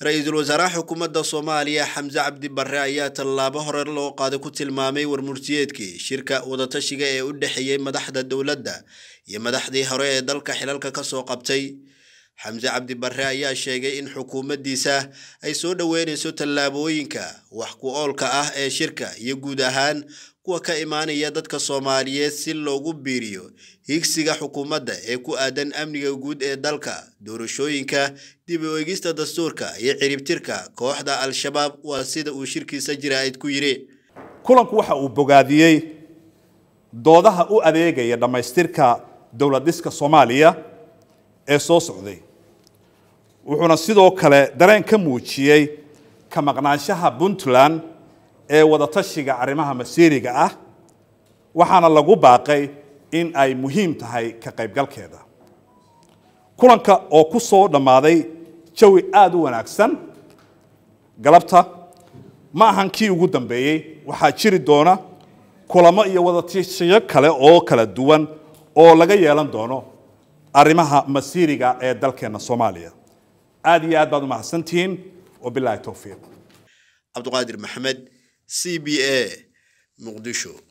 ra-iisul wasaaraha xukuumadda soomaaliya xamse cabdi barre ayaa tallaabo hore loo qaaday ku tilmaamay warmurtiyeedkii shirka wadatashiga ee u dhexeeyey madaxda dowladda iyo madaxdii hore ee dalka xilalka ka soo qabtay xamse cabdi ayaa sheegay in xukuumaddiisa ay soo dhoweynayso tallaabooyinka wax ku oolka ah ee shirka iyo guud ahaan kuwa ka imaanaya dadka soomaaliyeed si loogu biiriyo higsiga xukuumadda ee ku aadan amniga guud ee dalka doorashooyinka dib u egista dastuurka iyo ciribtirka kooxda al-shabaab waa sida uu shirkiisa jiraa-id ku yidhi kulanku waxa uu bogaadiyey doodaha u adeegaya dhammaystirka dowladiska soomaaliya ee soo socday wuxuuna sidoo kale dareen ka muujiyey ka maqnaanshaha puntland ee wadatashiga arrimaha masiiriga ah waxaana lagu baaqay in ay muhiim tahay ka qaybgalkeeda kulanka oo ku soo dhammaaday jawi aada u wanaagsan galabta ma ahan kii ugu dambeeyey waxaa jiri doona kulamo iyo wadatashiyo kale oo kala duwan oo laga yeelan doono arrimaha masiiriga ee dalkeena soomaaliya aad iyo aad baad umahadsantihiin wabilaahi towfiiq cabduqaadir maxamed c b a muqdisho